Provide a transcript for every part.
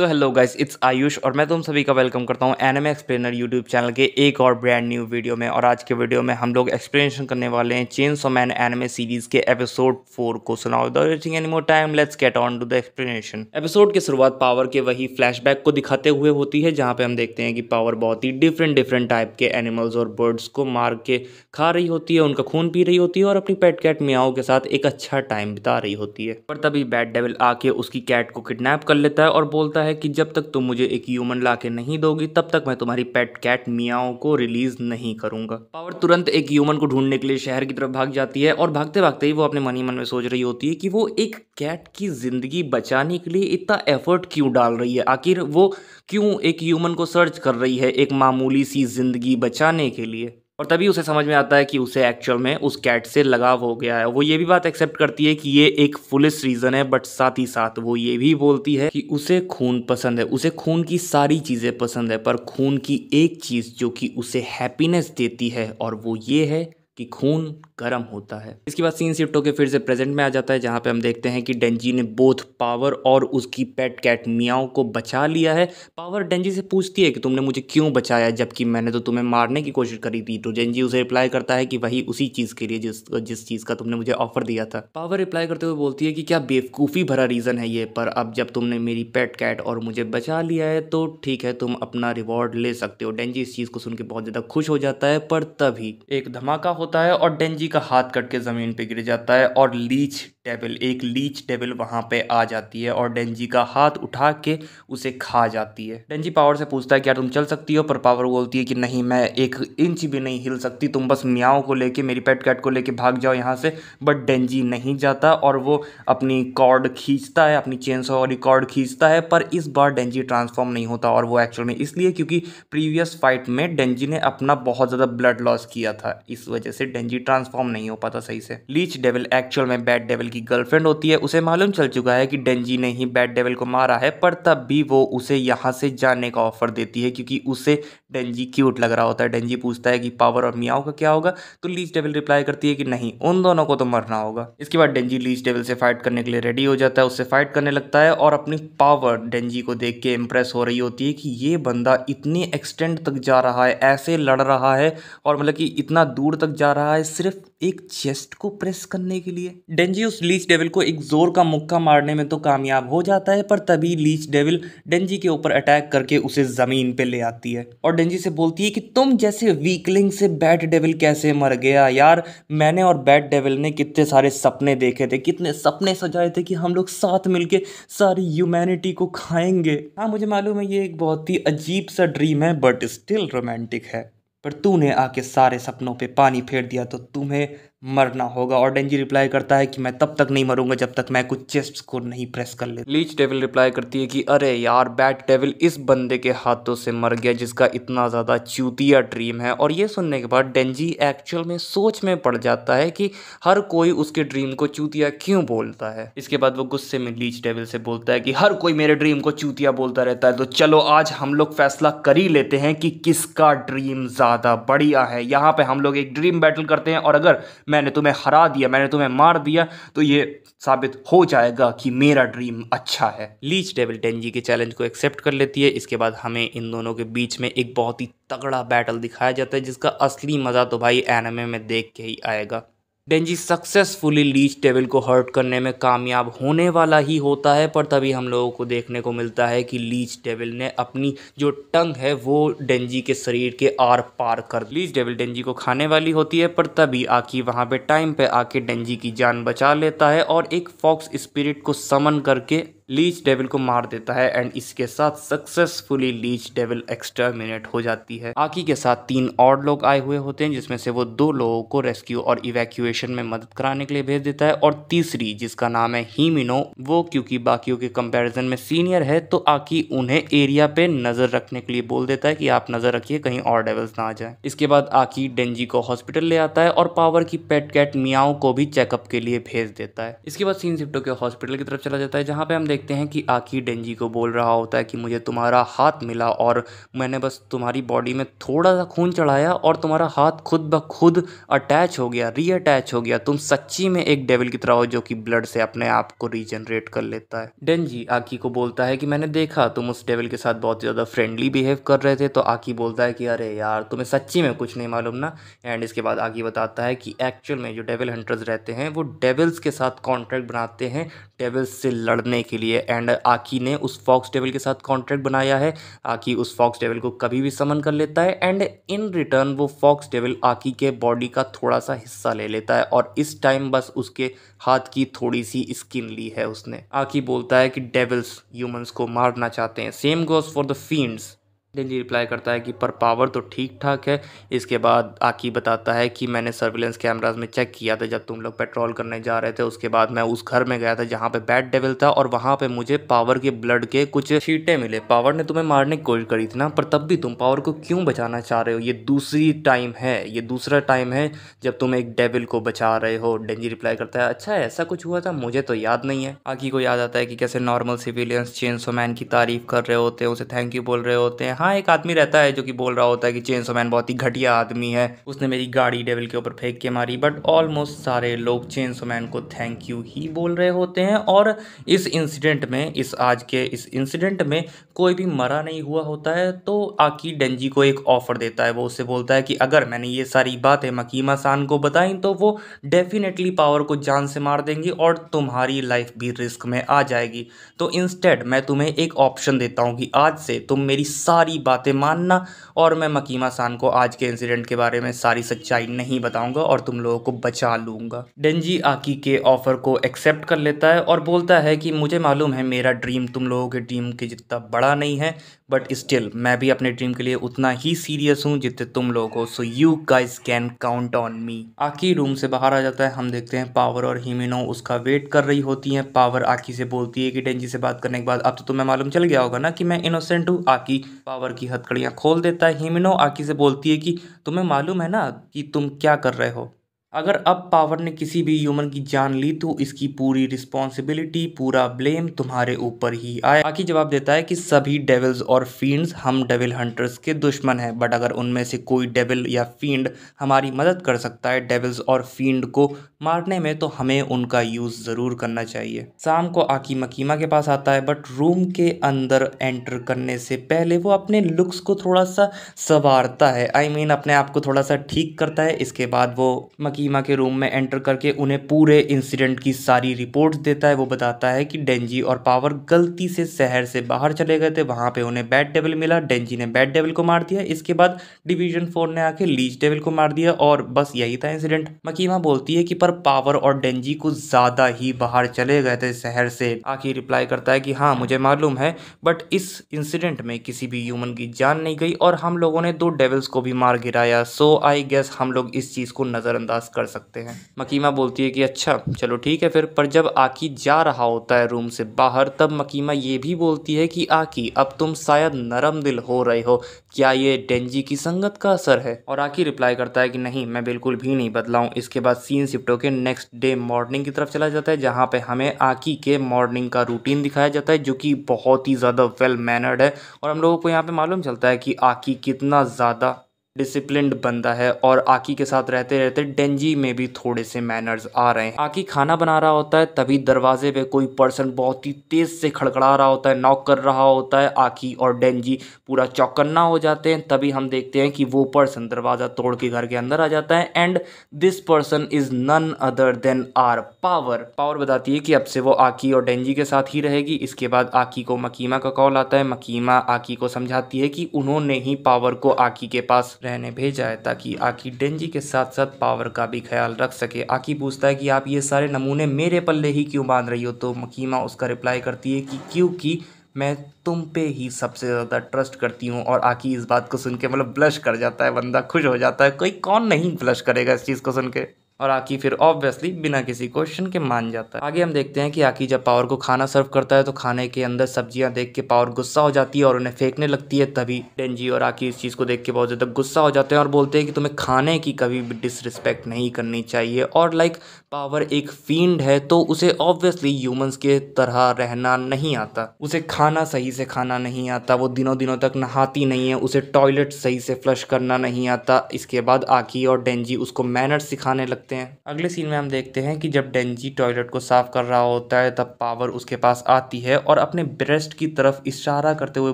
so hello guys it's Ayush और मैं तुम सभी का वेलकम करता हूँ एनिमे एक्सप्लेनर यूट्यूब चैनल के एक और ब्रांड न्यू वीडियो में और आज के वीडियो में हम लोग एक्सप्लेनेशन करने वाले हैं सो मैन एनिमे सीरीज के एपिसोड फोर को सुनाओ wasting any more time let's get on to the explanation episode की शुरुआत पावर के वही फ्लैश को दिखाते हुए होती है जहाँ पे हम देखते हैं कि पावर बहुत ही डिफरेंट डिफरेंट टाइप के एनिमल्स और बर्ड्स को मार के खा रही होती है उनका खून पी रही होती है और अपनी पेट कैट मियाओं के साथ एक अच्छा टाइम बिता रही होती है पर तभी बैड डेविल आके उसकी कैट को किडनेप कर लेता है और बोलता है है कि जब तक तुम मुझे एक ह्यूमन ला के नहीं दोगी तब तक मैं तुम्हारी पेट कैट मियाओं को रिलीज नहीं करूंगा पावर तुरंत एक ह्यूमन को ढूंढने के लिए शहर की तरफ भाग जाती है और भागते भागते ही वो अपने मनी मन में सोच रही होती है कि वो एक कैट की ज़िंदगी बचाने के लिए इतना एफर्ट क्यों डाल रही है आखिर वो क्यों एक ह्यूमन को सर्च कर रही है एक मामूली सी ज़िंदगी बचाने के लिए और तभी उसे समझ में आता है कि उसे एक्चुअल में उस कैट से लगाव हो गया है वो ये भी बात एक्सेप्ट करती है कि ये एक फुलिस रीज़न है बट साथ ही साथ वो ये भी बोलती है कि उसे खून पसंद है उसे खून की सारी चीज़ें पसंद है पर खून की एक चीज़ जो कि उसे हैप्पीनेस देती है और वो ये है कि खून गर्म होता है इसके बाद सीन शिफ्ट होकर फिर से प्रेजेंट में आ जाता है जहाँ पे हम देखते हैं कि डेंजी ने बोथ पावर और उसकी पेट कैट मियाओ को बचा लिया है पावर डेंजी से पूछती है कि तुमने मुझे क्यों बचाया जबकि मैंने तो तुम्हें मारने की कोशिश करी थी तो डेंजी उसे रिप्लाई करता है कि वही उसी चीज़ के लिए जिस जिस चीज़ का तुमने मुझे ऑफर दिया था पावर रिप्लाई करते हुए बोलती है कि क्या बेवकूफ़ी भरा रीज़न है ये पर अब जब तुमने मेरी पेट कैट और मुझे बचा लिया है तो ठीक है तुम अपना रिवॉर्ड ले सकते हो डेंजी इस चीज़ को सुन के बहुत ज़्यादा खुश हो जाता है पर तभी एक धमाका होता है और डेंजी का हाथ कट के ज़मीन पे गिर जाता है और लीच डेविल एक लीच डेविल वहाँ पे आ जाती है और डेंजी का हाथ उठा के उसे खा जाती है डेंजी पावर से पूछता है क्या तुम चल सकती हो पर पावर बोलती है कि नहीं मैं एक इंच भी नहीं हिल सकती तुम बस मियाओं को लेके मेरी पेट कैट को लेके भाग जाओ यहाँ से बट डेंजी नहीं जाता और वो अपनी कॉर्ड खींचता है अपनी चेन सो वाली कॉर्ड खींचता है पर इस बार डेंजी ट्रांसफॉर्म नहीं होता और वो एक्चुअल में इसलिए क्योंकि प्रीवियस फाइट में डेंजी ने अपना बहुत ज़्यादा ब्लड लॉस किया था इस वजह से डेंजी ट्रांसफॉर्म नहीं हो पाता सही से लीच डेविल एक्चुअल में बैड डेविल की गर्लफ्रेंड होती है उसे मालूम चल चुका है कि डेंजी ने ही बैड डेविल को मारा है पर तब भी वो उसे यहाँ से जाने का ऑफर देती है क्योंकि उसे डेंजी क्यूट लग रहा होता है डेंजी पूछता है कि पावर और मियाओ का क्या होगा तो लीज डेविल रिप्लाई करती है कि नहीं उन दोनों को तो मरना होगा इसके बाद डेंजी लीज डेविल से फाइट करने के लिए रेडी हो जाता है उससे फाइट करने लगता है और अपनी पावर डेंजी को देख के इम्प्रेस हो रही होती है कि ये बंदा इतने एक्सटेंड तक जा रहा है ऐसे लड़ रहा है और मतलब कि इतना दूर तक जा रहा है सिर्फ एक चेस्ट को प्रेस करने के लिए डेंजी उस लीच डेविल को एक जोर का मुक्का मारने में तो कामयाब हो जाता है पर तभी लीच डेविल डेंजी के ऊपर अटैक करके उसे ज़मीन पे ले आती है और डेंजी से बोलती है कि तुम जैसे वीकलिंग से बैट डेविल कैसे मर गया यार मैंने और बैट डेविल ने कितने सारे सपने देखे थे कितने सपने सजाए थे कि हम लोग साथ मिलके सारी ह्यूमैनिटी को खाएंगे हाँ मुझे मालूम है ये एक बहुत ही अजीब सा ड्रीम है बट स्टिल रोमांटिक है पर तूने आके सारे सपनों पे पानी फेर दिया तो तुम्हें मरना होगा और डेंजी रिप्लाई करता है कि मैं तब तक नहीं मरूंगा जब तक मैं कुछ चेस्ट को नहीं प्रेस कर ले लीच डेविल रिप्लाई करती है कि अरे यार बैट डेविल इस बंदे के हाथों से मर गया जिसका इतना ज़्यादा चूतिया ड्रीम है और ये सुनने के बाद डेंजी एक्चुअल में सोच में पड़ जाता है कि हर कोई उसके ड्रीम को चूतिया क्यों बोलता है इसके बाद वो गुस्से में लीच डेविल से बोलता है कि हर कोई मेरे ड्रीम को चूतिया बोलता रहता है तो चलो आज हम लोग फैसला कर ही लेते हैं कि किसका ड्रीम ज़्यादा बढ़िया है यहाँ पर हम लोग एक ड्रीम बैटल करते हैं और अगर मैंने तुम्हें हरा दिया मैंने तुम्हें मार दिया तो ये साबित हो जाएगा कि मेरा ड्रीम अच्छा है लीच डेविल टेंजी के चैलेंज को एक्सेप्ट कर लेती है इसके बाद हमें इन दोनों के बीच में एक बहुत ही तगड़ा बैटल दिखाया जाता है जिसका असली मज़ा तो भाई एनमे में देख के ही आएगा डेंजी सक्सेसफुली लीच टेबल को हर्ट करने में कामयाब होने वाला ही होता है पर तभी हम लोगों को देखने को मिलता है कि लीच टेबल ने अपनी जो टंग है वो डेंजी के शरीर के आर पार कर लीच टेबल डेंजी को खाने वाली होती है पर तभी आकी वहाँ पे टाइम पे आके डेंजी की जान बचा लेता है और एक फॉक्स स्पिरिट को समन करके लीच डेविल को मार देता है एंड इसके साथ सक्सेसफुली लीच डेविल एक्सटर्मिनेट हो जाती है आकी के साथ तीन और लोग आए हुए होते हैं जिसमें से वो दो लोगों को रेस्क्यू और इवेक्यूएशन में मदद कराने के लिए भेज देता है और तीसरी जिसका नाम है हीमिनो वो क्योंकि बाकियों के कंपेरिजन में सीनियर है तो आकी उन्हें एरिया पे नजर रखने के लिए बोल देता है की आप नजर रखिए कहीं और डेवल्स ना आ जाए इसके बाद आकी डेंजी को हॉस्पिटल ले आता है और पावर की पेट कैट मियाओ को भी चेकअप के लिए भेज देता है इसके बाद सीन सिप्टो के हॉस्पिटल की तरफ चला जाता है जहाँ पे हम देख देखते हैं कि आकी डेंजी को बोल रहा होता है कि मुझे तुम्हारा हाथ मिला और मैंने बस तुम्हारी बॉडी में थोड़ा सा खून चढ़ाया और तुम्हारा हाथ खुद ब खुद अटैच हो गया रीअटैच हो गया तुम सच्ची में एक डेविल की तरह हो जो कि ब्लड से अपने आप को रीजनरेट कर लेता है डेंजी आकी को बोलता है कि मैंने देखा तुम उस डेविल के साथ बहुत ज़्यादा फ्रेंडली बिहेव कर रहे थे तो आकी बोलता है कि अरे यार तुम्हें सच्ची में कुछ नहीं मालूम ना एंड इसके बाद आकी बताता है कि एक्चुअल में जो डेविल हंटर्स रहते हैं वो डेविल्स के साथ कॉन्ट्रैक्ट बनाते हैं टेबल से लड़ने के लिए एंड आकी ने उस फॉक्स टेबल के साथ कॉन्ट्रैक्ट बनाया है आकी उस फॉक्स टेबल को कभी भी समन कर लेता है एंड इन रिटर्न वो फॉक्स टेबल आकी के बॉडी का थोड़ा सा हिस्सा ले लेता है और इस टाइम बस उसके हाथ की थोड़ी सी स्किन ली है उसने आकी बोलता है कि डेविल्स ह्यूमंस को मारना चाहते हैं same goes for the fiends Denji reply करता है कि पर पावर तो ठीक ठाक है इसके बाद आकी बताता है कि मैंने सर्विलेंस कैमराज में चेक किया था जब तुम लोग पेट्रोल करने जा रहे थे उसके बाद मैं उस घर में गया था जहाँ पे बैड डेविल था और वहाँ पे मुझे पावर के ब्लड के कुछ छीटे मिले पावर ने तुम्हें मारने की कोशिश करी थी ना पर तब भी तुम पावर को क्यों बचाना चाह रहे हो ये दूसरी टाइम है ये दूसरा टाइम है जब तुम एक डेविल को बचा रहे हो डेंजी रिप्लाई करता है अच्छा ऐसा कुछ हुआ था मुझे तो याद नहीं है आकी को याद आता है कि कैसे नॉर्मल सिविलियंस चेंसो मैन की तारीफ कर रहे होते हैं उसे थैंक यू बोल रहे होते हैं हाँ एक आदमी रहता है जो कि बोल रहा होता है कि चेन मैन बहुत ही घटिया आदमी है उसने मेरी गाड़ी डेविल के ऊपर फेंक के मारी बट ऑलमोस्ट सारे लोग चेन मैन को थैंक यू ही बोल रहे होते हैं और इस इंसिडेंट में इस आज के इस इंसिडेंट में कोई भी मरा नहीं हुआ होता है तो आकी डेंजी को एक ऑफ़र देता है वो उससे बोलता है कि अगर मैंने ये सारी बातें मकीमा सान को बताई तो वो डेफिनेटली पावर को जान से मार देंगी और तुम्हारी लाइफ भी रिस्क में आ जाएगी तो इंस्टेड मैं तुम्हें एक ऑप्शन देता हूँ कि आज से तुम मेरी सारी सारी बातें मानना और मैं मकीमा सान को आज के इंसिडेंट के बारे में सारी सच्चाई नहीं बताऊंगा और तुम लोगों को बचा लूंगा डेंजी आकी के ऑफर को एक्सेप्ट कर लेता है और बोलता है कि मुझे मालूम है मेरा ड्रीम तुम लोगों के ड्रीम के जितना बड़ा नहीं है बट स्टिल मैं भी अपने ड्रीम के लिए उतना ही सीरियस हूँ जितने तुम लोग हो so you guys can count on me आकी रूम से बाहर आ जाता है हम देखते हैं पावर और हिमिनो उसका वेट कर रही होती हैं पावर आकी से बोलती है कि डेंजी से बात करने के बाद अब तो तुम्हें मालूम चल गया होगा ना कि मैं इनोसेंट हूँ आकी पावर की हथकड़ियाँ खोल देता है हिमिनो आकी से बोलती है कि तुम्हें मालूम है ना कि तुम क्या कर रहे हो अगर अब पावर ने किसी भी ह्यूमन की जान ली तो इसकी पूरी रिस्पॉन्सिबिलिटी पूरा ब्लेम तुम्हारे ऊपर ही आए बाकी जवाब देता है कि सभी डेविल्स और फीड्स हम डेविल हंटर्स के दुश्मन हैं बट अगर उनमें से कोई डेविल या फीड हमारी मदद कर सकता है डेविल्स और फीड को मारने में तो हमें उनका यूज़ ज़रूर करना चाहिए शाम को आकी मकीमा के पास आता है बट रूम के अंदर एंटर करने से पहले वो अपने लुक्स को थोड़ा सा संवारता है आई I मीन mean, अपने आप को थोड़ा सा ठीक करता है इसके बाद वो मकी हकीमा के रूम में एंटर करके उन्हें पूरे इंसिडेंट की सारी रिपोर्ट देता है वो बताता है कि डेंजी और पावर गलती से शहर से बाहर चले गए थे वहाँ पे उन्हें बैड डेविल मिला डेंजी ने बैड डेबल को मार दिया इसके बाद डिवीजन फोर ने आके लीच डेबल को मार दिया और बस यही था इंसिडेंट मकीमा बोलती है कि पर पावर और डेंजी को ज़्यादा ही बाहर चले गए थे शहर से आखिर रिप्लाई करता है कि हाँ मुझे मालूम है बट इस इंसिडेंट में किसी भी ह्यूमन की जान नहीं गई और हम लोगों ने दो डेवल्स को भी मार गिराया सो आई गेस हम लोग इस चीज़ को नज़रअंदाज कर सकते हैं मकीमा बोलती है कि अच्छा चलो ठीक है फिर पर जब आकी जा रहा होता है रूम से बाहर तब मकीमा ये भी बोलती है कि आकी अब तुम शायद नरम दिल हो रहे हो क्या ये डेंजी की संगत का असर है और आकी रिप्लाई करता है कि नहीं मैं बिल्कुल भी नहीं बदला हूँ इसके बाद सीन शिफ्ट होकर नेक्स्ट डे मॉर्निंग की तरफ चला जाता है जहाँ पे हमें आकी के मॉर्निंग का रूटीन दिखाया जाता है जो कि बहुत ही ज़्यादा वेल मैनर्ड है और हम लोगों को यहाँ पे मालूम चलता है कि आकी कितना ज़्यादा डिसिप्लिनड बंदा है और आकी के साथ रहते रहते डेंजी में भी थोड़े से मैनर्स आ रहे हैं आकी खाना बना रहा होता है तभी दरवाजे पे कोई पर्सन बहुत ही तेज़ से खड़खड़ा रहा होता है नॉक कर रहा होता है आकी और डेंजी पूरा चौकन्ना हो जाते हैं तभी हम देखते हैं कि वो पर्सन दरवाज़ा तोड़ के घर के अंदर आ जाता है and this person is none other than our power power बताती है कि अब से वो आकी और डेंजी के साथ ही रहेगी इसके बाद आकी को मकीमा का कॉल आता है मकीमा आकी को समझाती है कि उन्होंने ही पावर को आकी के पास रह रहने ने भेजा है ताकि आकी डेंजी के साथ साथ पावर का भी ख्याल रख सके आकी पूछता है कि आप ये सारे नमूने मेरे पल्ले ही क्यों बांध रही हो तो मकीमा उसका रिप्लाई करती है कि क्योंकि मैं तुम पे ही सबसे ज़्यादा ट्रस्ट करती हूँ और आकी इस बात को सुन के मतलब ब्लश कर जाता है बंदा खुश हो जाता है कोई कौन नहीं ब्लश करेगा इस चीज़ को सुन के और आकी फिर ऑब्वियसली बिना किसी क्वेश्चन के मान जाता है आगे हम देखते हैं कि आकी जब पावर को खाना सर्व करता है तो खाने के अंदर सब्जियां देख के पावर गुस्सा हो जाती है और उन्हें फेंकने लगती है तभी डेंजी और आकी इस चीज़ को देख के बहुत ज़्यादा गुस्सा हो जाते हैं और बोलते हैं कि तुम्हें खाने की कभी भी डिसरिस्पेक्ट नहीं करनी चाहिए और लाइक पावर एक फील्ड है तो उसे ऑब्वियसली ह्यूमन्स के तरह रहना नहीं आता उसे खाना सही से खाना नहीं आता वो दिनों दिनों तक नहाती नहीं है उसे टॉयलेट सही से फ्लश करना नहीं आता इसके बाद आकी और डेंजी उसको मैनर्स सिखाने लगते सकते हैं अगले सीन में हम देखते हैं कि जब डेंजी टॉयलेट को साफ कर रहा होता है तब पावर उसके पास आती है और अपने ब्रेस्ट की तरफ इशारा करते हुए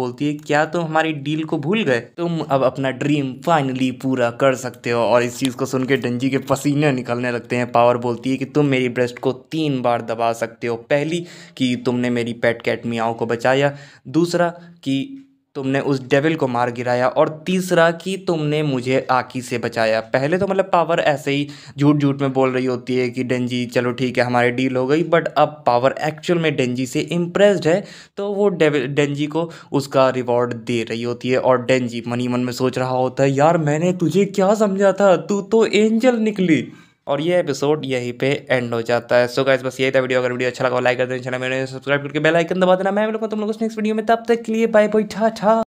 बोलती है क्या तुम हमारी डील को भूल गए तुम अब अपना ड्रीम फाइनली पूरा कर सकते हो और इस चीज़ को सुन के डेंजी के पसीने निकलने लगते हैं पावर बोलती है कि तुम मेरी ब्रेस्ट को तीन बार दबा सकते हो पहली कि तुमने मेरी पेट कैट मियाओं को बचाया दूसरा कि तुमने उस डेविल को मार गिराया और तीसरा कि तुमने मुझे आकी से बचाया पहले तो मतलब पावर ऐसे ही झूठ झूठ में बोल रही होती है कि डेंजी चलो ठीक है हमारी डील हो गई बट अब पावर एक्चुअल में डेंजी से इम्प्रेस्ड है तो वो डेविल डेंजी को उसका रिवॉर्ड दे रही होती है और डेंजी मनी मन में सोच रहा होता है यार मैंने तुझे क्या समझा था तू तो एंजल निकली और ये एपिसोड यहीं पे एंड हो जाता है सो गाइस बस यही था वीडियो अगर वीडियो अच्छा लगा लाइक कर देना चैनल मेरे सब्सक्राइब करके बेल आइकन दबा देना मैं मिलूंगा तुम लोगों को नेक्स्ट वीडियो में तब तक के लिए बाय बाय टाटा